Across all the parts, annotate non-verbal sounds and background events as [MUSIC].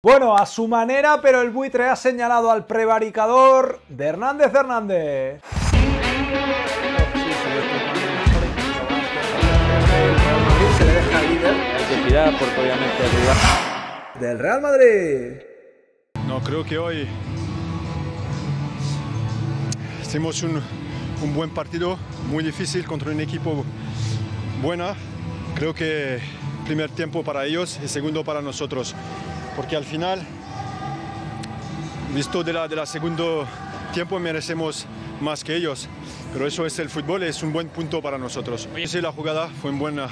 Bueno, a su manera, pero el buitre ha señalado al prevaricador de Hernández Hernández. Del Real Madrid. No, creo que hoy hicimos un, un buen partido, muy difícil contra un equipo buena. Creo que primer tiempo para ellos y segundo para nosotros porque al final, visto de la, de la segundo tiempo, merecemos más que ellos. Pero eso es el fútbol, es un buen punto para nosotros. Sí, la jugada fue buena,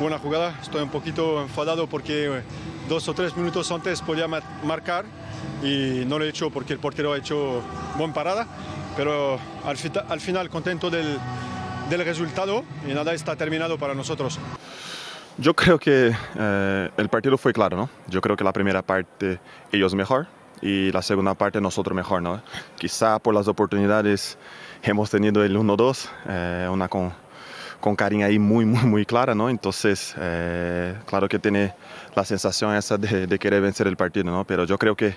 buena jugada. Estoy un poquito enfadado porque eh, dos o tres minutos antes podía marcar y no lo he hecho porque el portero ha hecho buena parada. Pero al, final contento del resultado y nada está terminado para nosotros. Yo creo que eh, el partido fue claro, ¿no? Yo creo que la primera parte ellos mejor y la segunda parte nosotros mejor, ¿no? Quizá por las oportunidades hemos tenido el 1-2, eh, una con con cariño ahí muy, muy, muy clara, ¿no? Entonces, eh, claro que tiene la sensación esa de, querer vencer el partido, ¿no? Pero yo creo que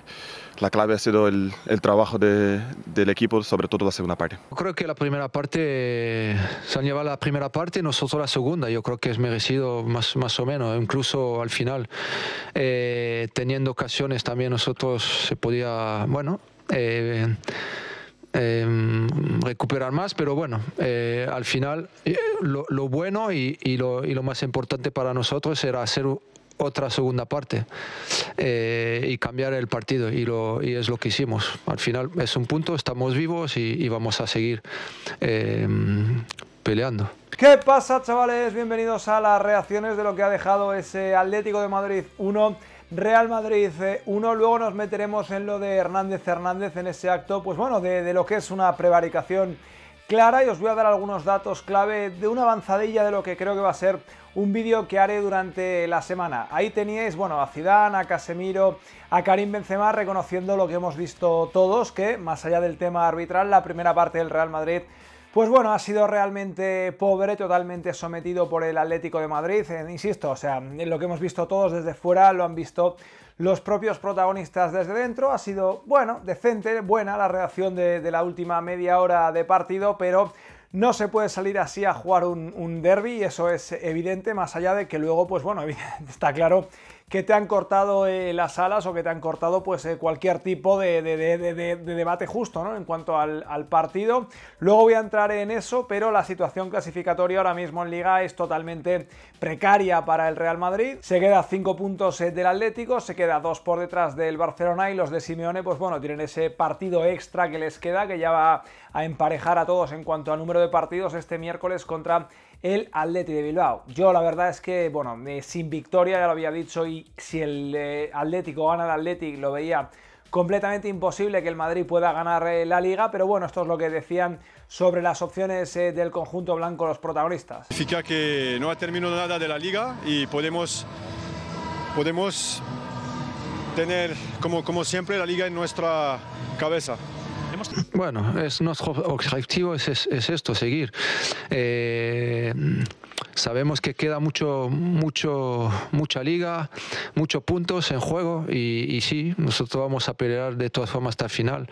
la clave ha sido el, trabajo del equipo, sobre todo la segunda parte. Yo creo que la primera parte, se han llevado la primera parte y nosotros la segunda. Yo creo que es merecido más, más o menos, incluso al final. Eh, teniendo ocasiones también nosotros se podía, bueno... Eh, Em, recuperar más, pero bueno, eh, al final eh, lo, bueno y, lo, más importante para nosotros era hacer otra segunda parte eh, y cambiar el partido y, lo, y es lo que hicimos. Al final es un punto, estamos vivos y, y vamos a seguir em, peleando. ¿Qué pasa chavales? Bienvenidos a las reacciones de lo que ha dejado ese Atlético de Madrid 1. Real Madrid 1, eh, luego nos meteremos en lo de Hernández Hernández en ese acto, pues bueno, de, de, lo que es una prevaricación clara y os voy a dar algunos datos clave de una avanzadilla de lo que creo que va a ser un vídeo que haré durante la semana. Ahí teníais, bueno, a Zidane, a Casemiro, a Karim Benzema reconociendo lo que hemos visto todos, que más allá del tema arbitral, la primera parte del Real Madrid pues bueno, ha sido realmente pobre, totalmente sometido por el Atlético de Madrid. Eh, insisto, o sea, lo que hemos visto todos desde fuera lo han visto los propios protagonistas desde dentro. Ha sido, bueno, decente, buena la reacción de, la última media hora de partido, pero no se puede salir así a jugar un, un y eso es evidente, más allá de que luego, pues bueno, [LAUGHS] está claro que te han cortado eh, las alas o que te han cortado pues eh, cualquier tipo de, debate justo ¿no? en cuanto al, partido. Luego voy a entrar en eso, pero la situación clasificatoria ahora mismo en liga es totalmente precaria para el Real Madrid. Se queda 5 puntos eh, del Atlético, se queda dos por detrás del Barcelona y los de Simeone pues bueno, tienen ese partido extra que les queda que ya va a emparejar a todos en cuanto al número de partidos este miércoles contra el Atleti de Bilbao. Yo la verdad es que, bueno, sin victoria, ya lo había dicho, y si el eh, Atlético gana el Atlético, lo veía completamente imposible que el Madrid pueda ganar eh, la liga, pero bueno, esto es lo que decían sobre las opciones eh, del conjunto blanco los protagonistas. Significa que no ha terminado nada de la liga y podemos, podemos tener, como, como siempre, la liga en nuestra cabeza. Bueno, es nuestro objetivo es, esto, seguir. Eh, sabemos que queda mucho, mucho, mucha liga, muchos puntos en juego y, sí, nosotros vamos a pelear de todas formas hasta el final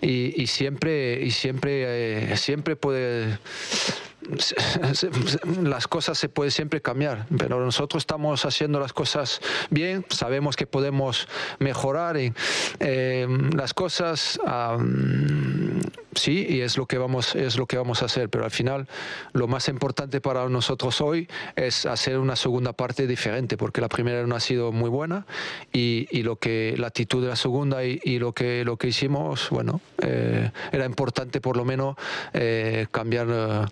y, siempre, y siempre, eh, siempre puede las cosas se pueden siempre cambiar, pero nosotros estamos haciendo las cosas bien, sabemos que podemos mejorar em, las cosas, sí, y es lo, que vamos, es lo que vamos a hacer, pero al final lo más importante para nosotros hoy es hacer una segunda parte diferente, porque la primera no ha sido muy buena y, lo que, la actitud de la segunda y, lo, que, lo que hicimos, bueno, eh, era importante por lo menos eh, cambiar eh,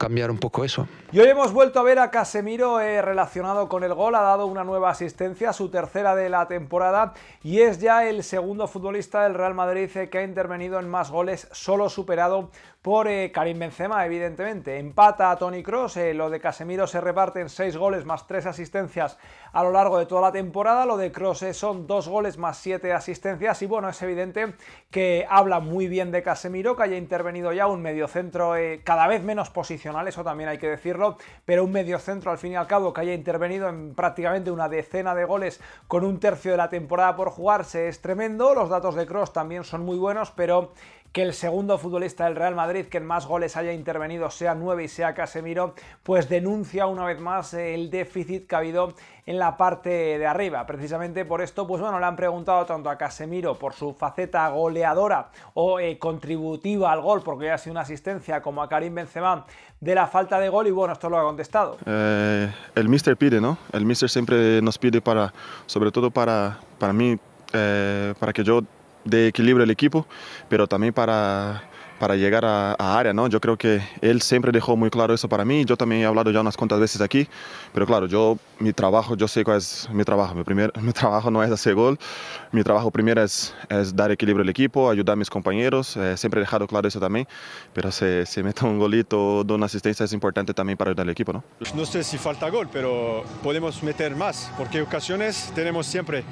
cambiar un poco eso. Y hoy hemos vuelto a ver a Casemiro eh, relacionado con el gol, ha dado una nueva asistencia, su tercera de la temporada y es ya el segundo futbolista del Real Madrid eh, que ha intervenido en más goles, solo superado por eh, Karim Benzema, evidentemente. Empata a Tony Cross, eh, lo de Casemiro se reparten 6 goles más 3 asistencias a lo largo de toda la temporada, lo de Cross eh, son 2 goles más 7 asistencias y bueno, es evidente que habla muy bien de Casemiro, que haya intervenido ya un mediocentro cada vez menos posicional, eso también hay que decirlo, pero un mediocentro al fin y al cabo que haya intervenido en prácticamente una decena de goles con un tercio de la temporada por jugarse es tremendo, los datos de Cross también son muy buenos, pero que el segundo futbolista del Real Madrid que en más goles haya intervenido sea 9 y sea Casemiro, pues denuncia una vez más el déficit que ha habido en la parte de arriba. Precisamente por esto, pues bueno, le han preguntado tanto a Casemiro por su faceta goleadora o eh, contributiva al gol, porque ya ha sido una asistencia, como a Karim Benzema, de la falta de gol y bueno, esto lo ha contestado. Eh, el mister pide, ¿no? El mister siempre nos pide para, sobre todo para, para mí, eh, para que yo de equilibrio el equipo, pero también para, para llegar a, área, ¿no? Yo creo que él siempre dejó muy claro eso para mí, yo también he hablado ya unas cuantas veces aquí, pero claro, yo, mi trabajo, yo sé cuál es mi trabajo, mi, primer, [LAUGHS] mi trabajo no es hacer gol, mi trabajo primero es, dar equilibrio al equipo, ayudar a mis compañeros, eh, siempre he dejado claro eso también, pero si, se mete un golito, de una asistencia es importante también para ayudar al equipo, ¿no? No sé si falta gol, pero podemos meter más, porque ocasiones tenemos siempre,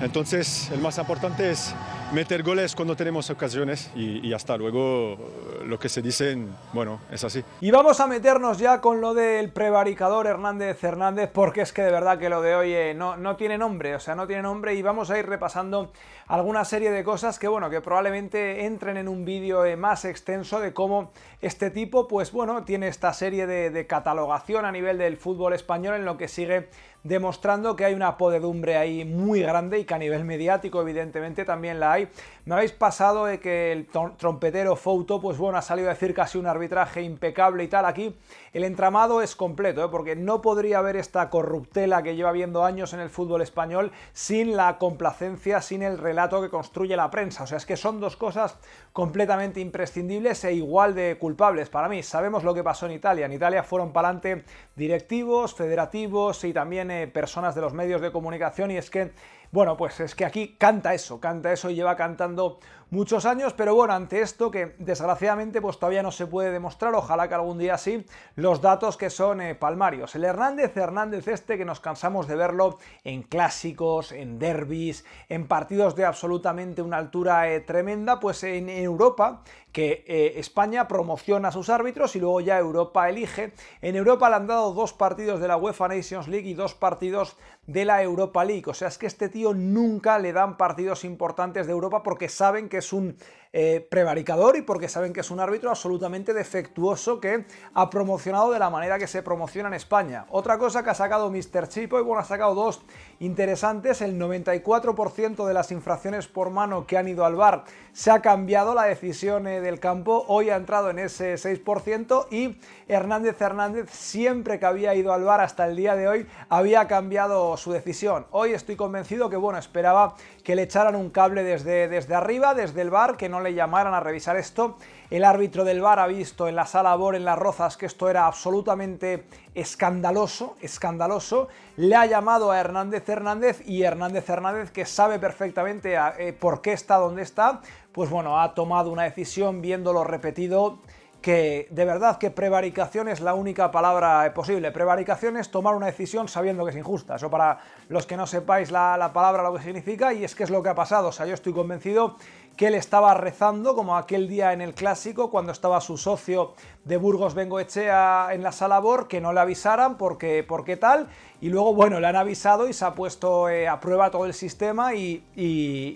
entonces el más importante es meter goles cuando tenemos ocasiones y, hasta luego eh, lo que se dicen, bueno, es así. Y vamos a meternos ya con lo del prevaricador Hernández Hernández porque es que de verdad que lo de hoy eh, no, no tiene nombre, o sea, no tiene nombre y vamos a ir repasando alguna serie de cosas que, bueno, que probablemente entren en un vídeo eh, más extenso de cómo este tipo, pues bueno, tiene esta serie de catalogación a nivel del fútbol español en lo que sigue demostrando que hay una podedumbre ahí muy grande y que a nivel mediático evidentemente también la hay. Me habéis pasado de que el trompetero Fouto, pues bueno, ha salido a decir casi un arbitraje impecable y tal. Aquí el entramado es completo, ¿eh? porque no podría haber esta corruptela que lleva viendo años en el fútbol español sin la complacencia, sin el relato que construye la prensa. O sea, es que son dos cosas completamente imprescindibles e igual de culpables para mí. Sabemos lo que pasó en Italia. En Italia fueron para adelante directivos, federativos y también personas de los medios de comunicación y es que bueno, pues es que aquí canta eso, canta eso y lleva cantando muchos años, pero bueno, ante esto que desgraciadamente pues todavía no se puede demostrar, ojalá que algún día sí, los datos que son eh, palmarios. El Hernández Hernández este que nos cansamos de verlo en clásicos, en derbis, en partidos de absolutamente una altura eh, tremenda, pues en, Europa que eh, España promociona a sus árbitros y luego ya Europa elige. En Europa le han dado dos partidos de la UEFA Nations League y dos partidos de la Europa League. O sea, es que este tío nunca le dan partidos importantes de Europa porque saben que es un eh, prevaricador y porque saben que es un árbitro absolutamente defectuoso que ha promocionado de la manera que se promociona en España. Otra cosa que ha sacado Mr. Chipo, y bueno, ha sacado dos interesantes, el 94% de las infracciones por mano que han ido al bar se ha cambiado la decisión eh, del campo, hoy ha entrado en ese 6% y Hernández Hernández siempre que había ido al bar hasta el día de hoy había cambiado su decisión. Hoy estoy convencido que bueno, esperaba que le echaran un cable desde, desde arriba, desde el bar, que no le llamaran a revisar esto. El árbitro del bar ha visto en la sala Bor en Las Rozas que esto era absolutamente escandaloso, escandaloso. Le ha llamado a Hernández Hernández y Hernández Hernández, que sabe perfectamente ah, eh, por qué está donde está, pues bueno, ha tomado una decisión viéndolo repetido que de verdad que prevaricación es la única palabra posible. Prevaricación es tomar una decisión sabiendo que es injusta. Eso para los que no sepáis la, la, palabra, lo que significa, y es que es lo que ha pasado. O sea, yo estoy convencido que él estaba rezando, como aquel día en el clásico, cuando estaba su socio de Burgos Bengoechea en la sala Bor, que no le avisaran porque, qué tal, y luego, bueno, le han avisado y se ha puesto eh, a prueba todo el sistema y,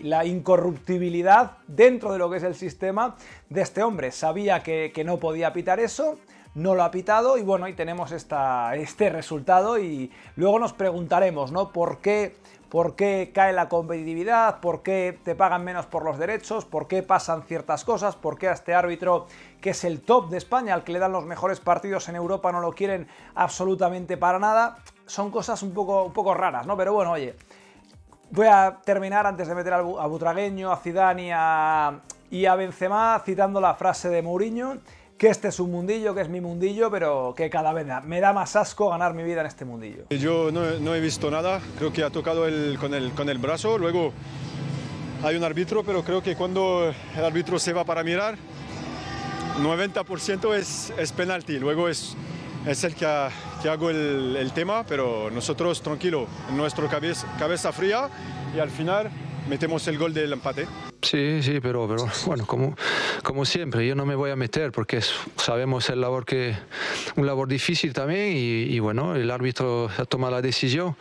la incorruptibilidad dentro de lo que es el sistema de este hombre. Sabía que, no podía pitar eso, no lo ha pitado y bueno, ahí tenemos este resultado y luego nos preguntaremos, ¿no? ¿Por qué, por qué cae la competitividad, por qué te pagan menos por los derechos, por qué pasan ciertas cosas, por qué a este árbitro que es el top de España, al que le dan los mejores partidos en Europa, no lo quieren absolutamente para nada. Son cosas un poco, un poco raras, ¿no? Pero bueno, oye, voy a terminar antes de meter a Butragueño, a Zidane y a, y a Benzema citando la frase de Mourinho que este es un mundillo, que es mi mundillo, pero que cada vez me da más asco ganar mi vida en este mundillo. Yo no, he visto nada, creo que ha tocado el, con, el, con el brazo, luego hay un árbitro, pero creo que cuando el árbitro se va para mirar, 90% es, es penalti, luego es, es el que, hago el, el, tema, pero nosotros tranquilo, nuestro cabeza, cabeza fría y al final metemos el gol del empate. Sí, sí, pero, pero [LAUGHS] bueno, como, como siempre, yo no me voy a meter porque sabemos el labor que un labor difícil también y, bueno, el árbitro ha tomado la decisión.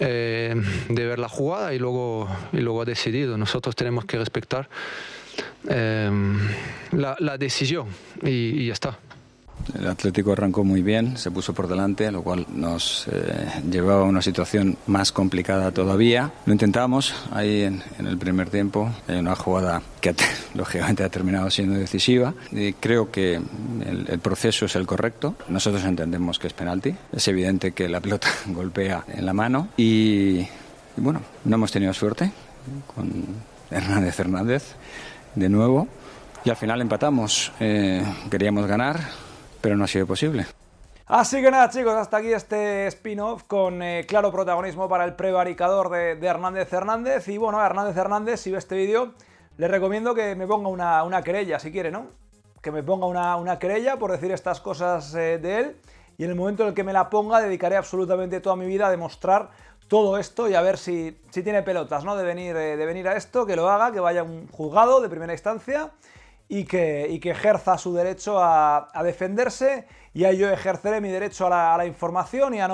Eh, de ver la jugada y luego, y luego ha decidido. Nosotros tenemos que respetar eh, la, decisión y, y ya está. El Atlético arrancó muy bien, se puso por delante, lo cual nos eh, llevaba a una situación más complicada todavía. Lo intentamos ahí en, el primer tiempo, en una jugada que [LAUGHS] lógicamente ha terminado siendo decisiva. Y creo que el, proceso es el correcto. Nosotros entendemos que es penalti. Es evidente que la pelota [LAUGHS] golpea en la mano y, bueno, no hemos tenido suerte con Hernández Hernández de nuevo. Y al final empatamos. Eh, queríamos ganar, pero no ha sido posible. Así que nada chicos, hasta aquí este spin-off con eh, claro protagonismo para el prevaricador de, Hernández Hernández. Y bueno, Hernández Hernández, si ve este vídeo, le recomiendo que me ponga una, querella, si quiere, ¿no? Que me ponga una, querella por decir estas cosas eh, de él. Y en el momento en el que me la ponga, dedicaré absolutamente toda mi vida a demostrar todo esto y a ver si, si tiene pelotas, ¿no? De venir, eh, de venir a esto, que lo haga, que vaya un juzgado de primera instancia y que, ejerza su derecho a, defenderse y a yo ejerceré mi derecho a la, información y a,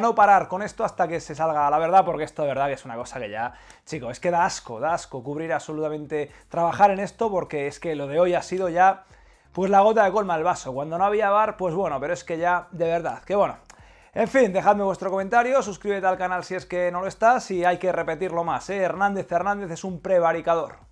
no, parar con esto hasta que se salga la verdad, porque esto de verdad que es una cosa que ya, chicos, es que da asco, da asco cubrir absolutamente, trabajar en esto, porque es que lo de hoy ha sido ya, pues la gota de colma al vaso. Cuando no había bar, pues bueno, pero es que ya, de verdad, que bueno, en fin, dejadme vuestro comentario, suscríbete al canal si es que no lo estás y hay que repetirlo más, ¿eh? Hernández Hernández es un prevaricador.